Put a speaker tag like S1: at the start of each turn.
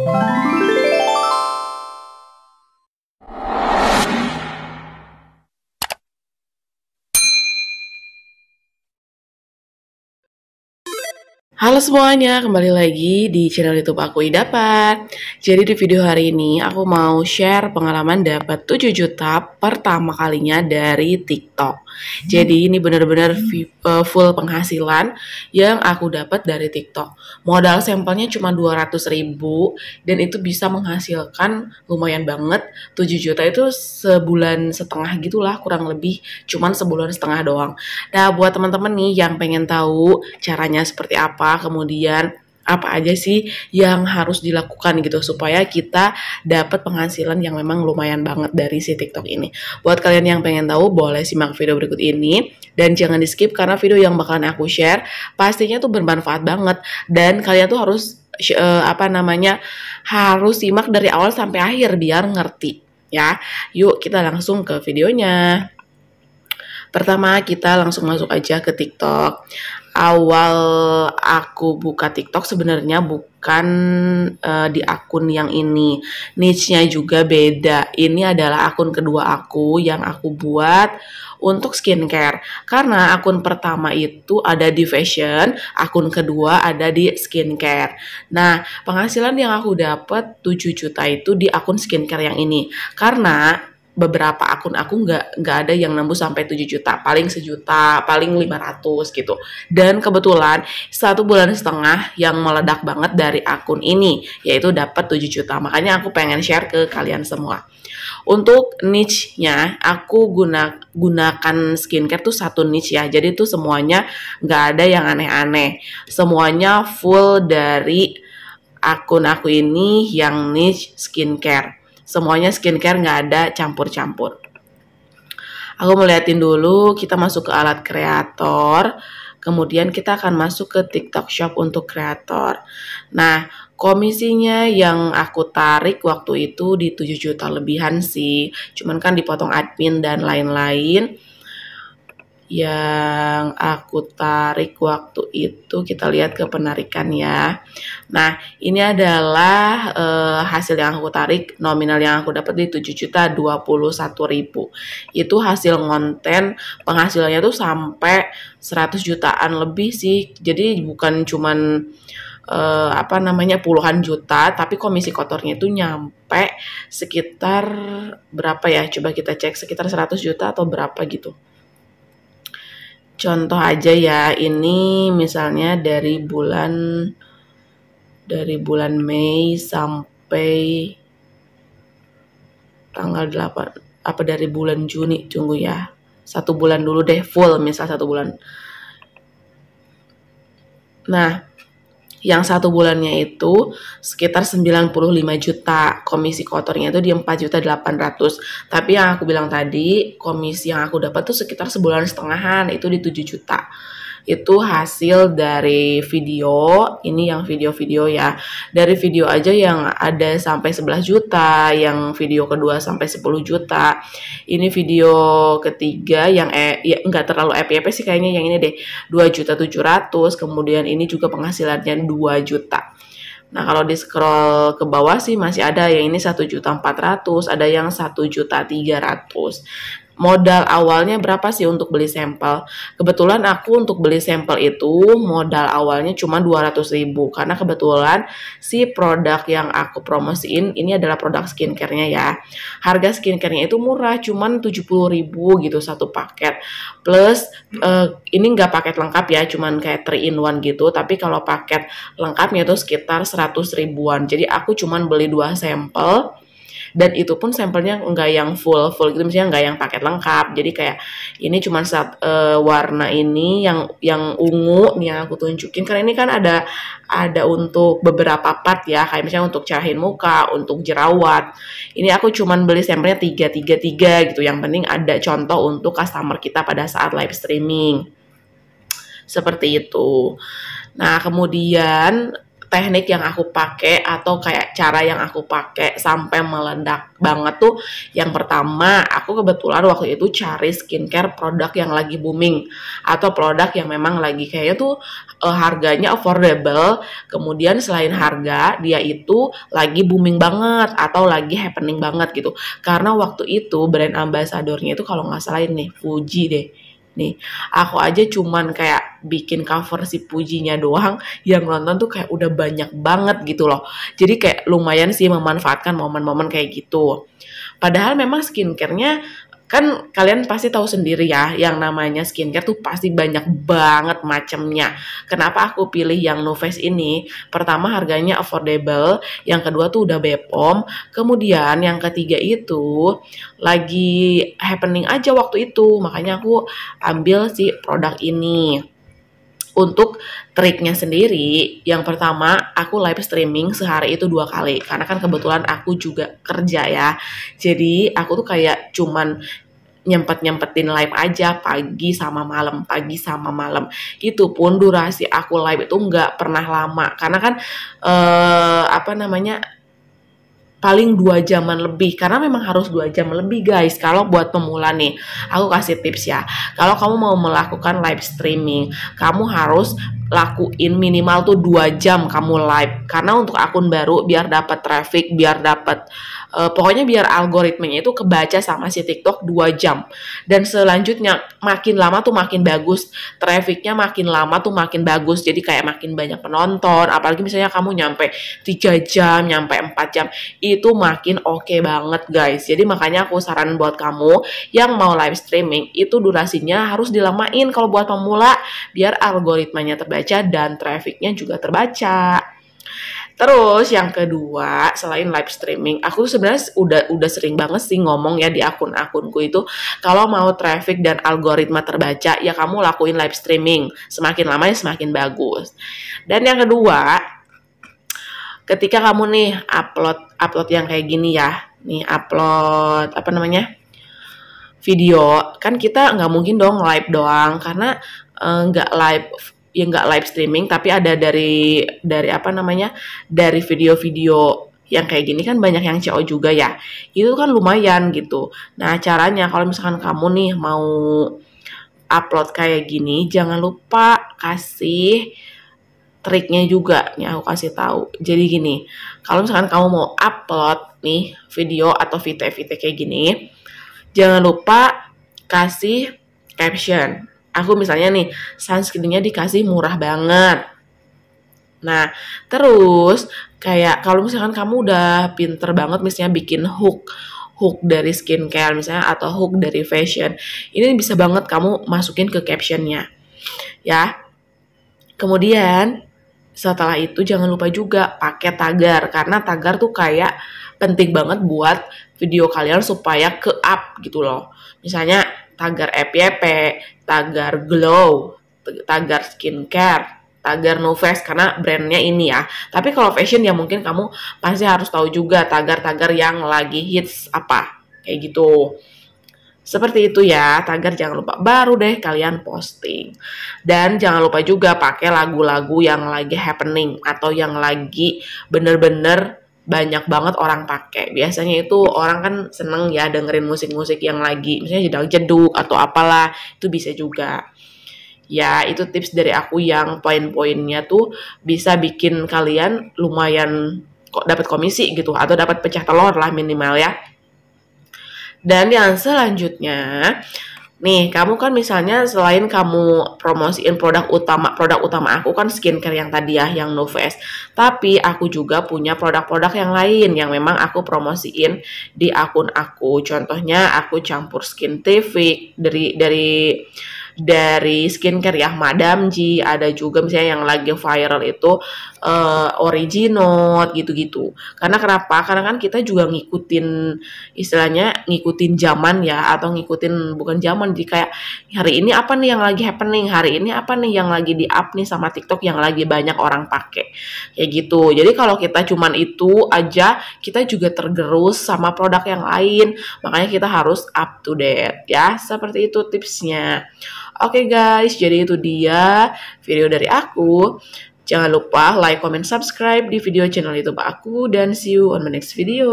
S1: you Halo semuanya, kembali lagi di channel YouTube aku Idapat. Jadi di video hari ini aku mau share pengalaman dapat 7 juta pertama kalinya dari TikTok. Jadi ini benar-benar eh, full penghasilan yang aku dapat dari TikTok. Modal sampelnya cuma 200.000 dan itu bisa menghasilkan lumayan banget. 7 juta itu sebulan setengah gitulah kurang lebih cuman sebulan setengah doang. Nah buat teman-teman nih yang pengen tahu caranya seperti apa kemudian apa aja sih yang harus dilakukan gitu supaya kita dapat penghasilan yang memang lumayan banget dari si TikTok ini. Buat kalian yang pengen tahu boleh simak video berikut ini dan jangan di skip karena video yang bakalan aku share pastinya tuh bermanfaat banget dan kalian tuh harus uh, apa namanya harus simak dari awal sampai akhir biar ngerti ya. Yuk kita langsung ke videonya. Pertama kita langsung masuk aja ke TikTok awal aku buka TikTok sebenarnya bukan uh, di akun yang ini. Niche-nya juga beda. Ini adalah akun kedua aku yang aku buat untuk skincare. Karena akun pertama itu ada di fashion, akun kedua ada di skincare. Nah, penghasilan yang aku dapat 7 juta itu di akun skincare yang ini. Karena beberapa akun aku nggak nggak ada yang nembus sampai 7 juta paling sejuta paling 500 gitu dan kebetulan satu bulan setengah yang meledak banget dari akun ini yaitu dapat 7 juta makanya aku pengen share ke kalian semua untuk niche-nya aku guna gunakan skincare tuh satu niche ya jadi tuh semuanya nggak ada yang aneh-aneh semuanya full dari akun aku ini yang niche skincare semuanya skincare nggak ada campur-campur. Aku melihatin dulu, kita masuk ke alat kreator, kemudian kita akan masuk ke TikTok Shop untuk kreator. Nah, komisinya yang aku tarik waktu itu di 7 juta lebihan sih, cuman kan dipotong admin dan lain-lain yang aku tarik waktu itu kita lihat ke penarikan ya. Nah, ini adalah uh, hasil yang aku tarik, nominal yang aku dapat di 7 juta 21 ribu. Itu hasil konten penghasilannya tuh sampai 100 jutaan lebih sih. Jadi bukan cuman uh, apa namanya puluhan juta tapi komisi kotornya itu nyampe sekitar berapa ya coba kita cek sekitar 100 juta atau berapa gitu Contoh aja ya, ini misalnya dari bulan dari bulan Mei sampai tanggal 8 apa dari bulan Juni tunggu ya satu bulan dulu deh full misal satu bulan nah yang satu bulannya itu sekitar 95 juta komisi kotornya itu di 4 juta 800 tapi yang aku bilang tadi komisi yang aku dapat tuh sekitar sebulan setengahan itu di 7 juta itu hasil dari video ini yang video-video ya dari video aja yang ada sampai 11 juta yang video kedua sampai 10 juta ini video ketiga yang eh ya, nggak terlalu epi-epi sih kayaknya yang ini deh 2 juta 700 kemudian ini juga penghasilannya 2 juta Nah, kalau di scroll ke bawah sih masih ada yang ini 1.400, ada yang 1.300 modal awalnya berapa sih untuk beli sampel? Kebetulan aku untuk beli sampel itu modal awalnya cuma 200 ribu karena kebetulan si produk yang aku promosiin ini adalah produk skincarenya ya. Harga skincarenya itu murah, cuma 70 ribu gitu satu paket. Plus uh, ini nggak paket lengkap ya, cuma kayak 3 in 1 gitu, tapi kalau paket lengkapnya itu sekitar 100 ribuan. Jadi aku cuma beli dua sampel dan itu pun sampelnya nggak yang full full gitu misalnya nggak yang paket lengkap jadi kayak ini cuma saat uh, eh, warna ini yang yang ungu nih yang aku tunjukin karena ini kan ada ada untuk beberapa part ya kayak misalnya untuk cerahin muka untuk jerawat ini aku cuman beli sampelnya tiga tiga tiga gitu yang penting ada contoh untuk customer kita pada saat live streaming seperti itu. Nah, kemudian teknik yang aku pakai atau kayak cara yang aku pakai sampai meledak banget tuh yang pertama aku kebetulan waktu itu cari skincare produk yang lagi booming atau produk yang memang lagi kayaknya tuh e, harganya affordable kemudian selain harga dia itu lagi booming banget atau lagi happening banget gitu karena waktu itu brand ambasadornya itu kalau nggak salah ini Fuji deh nih aku aja cuman kayak bikin cover si pujinya doang yang nonton tuh kayak udah banyak banget gitu loh jadi kayak lumayan sih memanfaatkan momen-momen kayak gitu padahal memang skincarenya kan kalian pasti tahu sendiri ya yang namanya skincare tuh pasti banyak banget macemnya. kenapa aku pilih yang no face ini pertama harganya affordable yang kedua tuh udah Bepom kemudian yang ketiga itu lagi happening aja waktu itu makanya aku ambil si produk ini untuk triknya sendiri, yang pertama aku live streaming sehari itu dua kali karena kan kebetulan aku juga kerja ya. Jadi aku tuh kayak cuman nyempet-nyempetin live aja pagi sama malam, pagi sama malam. Itu pun durasi aku live itu nggak pernah lama karena kan eh, apa namanya paling dua jaman lebih karena memang harus dua jam lebih guys kalau buat pemula nih aku kasih tips ya kalau kamu mau melakukan live streaming kamu harus lakuin minimal tuh dua jam kamu live karena untuk akun baru biar dapat traffic biar dapat uh, eh, pokoknya biar algoritmenya itu kebaca sama si TikTok dua jam dan selanjutnya makin lama tuh makin bagus trafficnya makin lama tuh makin bagus jadi kayak makin banyak penonton apalagi misalnya kamu nyampe tiga jam nyampe empat jam itu makin oke okay banget guys jadi makanya aku saran buat kamu yang mau live streaming itu durasinya harus dilamain kalau buat pemula biar algoritmenya terbaik terbaca dan trafficnya juga terbaca. Terus yang kedua, selain live streaming, aku sebenarnya udah udah sering banget sih ngomong ya di akun-akunku itu kalau mau traffic dan algoritma terbaca ya kamu lakuin live streaming. Semakin lama ya semakin bagus. Dan yang kedua, ketika kamu nih upload upload yang kayak gini ya, nih upload apa namanya? video kan kita nggak mungkin dong live doang karena eh, nggak uh, live ya nggak live streaming tapi ada dari dari apa namanya dari video-video yang kayak gini kan banyak yang CO juga ya itu kan lumayan gitu nah caranya kalau misalkan kamu nih mau upload kayak gini jangan lupa kasih triknya juga nih aku kasih tahu. Jadi gini, kalau misalkan kamu mau upload nih video atau VT-VT kayak gini, jangan lupa kasih caption aku misalnya nih skincare-nya dikasih murah banget Nah, terus kayak kalau misalkan kamu udah pinter banget misalnya bikin hook hook dari skincare misalnya atau hook dari fashion ini bisa banget kamu masukin ke captionnya ya kemudian setelah itu jangan lupa juga pakai tagar karena tagar tuh kayak penting banget buat video kalian supaya ke up gitu loh misalnya tagar FYP, e e tagar Glow, tagar skincare, tagar no face karena brandnya ini ya. Tapi kalau fashion ya mungkin kamu pasti harus tahu juga tagar-tagar yang lagi hits apa kayak gitu. Seperti itu ya, tagar jangan lupa baru deh kalian posting. Dan jangan lupa juga pakai lagu-lagu yang lagi happening atau yang lagi bener-bener banyak banget orang pakai. Biasanya itu orang kan seneng ya dengerin musik-musik yang lagi misalnya jedang jeduk atau apalah itu bisa juga. Ya itu tips dari aku yang poin-poinnya tuh bisa bikin kalian lumayan kok dapat komisi gitu atau dapat pecah telur lah minimal ya. Dan yang selanjutnya Nih, kamu kan misalnya selain kamu promosiin produk utama, produk utama aku kan skincare yang tadi ya, yang no face. Tapi aku juga punya produk-produk yang lain yang memang aku promosiin di akun aku. Contohnya aku campur skin TV dari dari dari skincare ya Madam G, ada juga misalnya yang lagi viral itu uh, Originot gitu-gitu. Karena kenapa? Karena kan kita juga ngikutin istilahnya ngikutin zaman ya atau ngikutin bukan zaman jadi kayak hari ini apa nih yang lagi happening, hari ini apa nih yang lagi di up nih sama TikTok yang lagi banyak orang pakai. Kayak gitu. Jadi kalau kita cuman itu aja kita juga tergerus sama produk yang lain. Makanya kita harus up to date ya. Seperti itu tipsnya. Oke okay guys, jadi itu dia video dari aku. Jangan lupa like, comment, subscribe di video channel YouTube aku dan see you on my next video.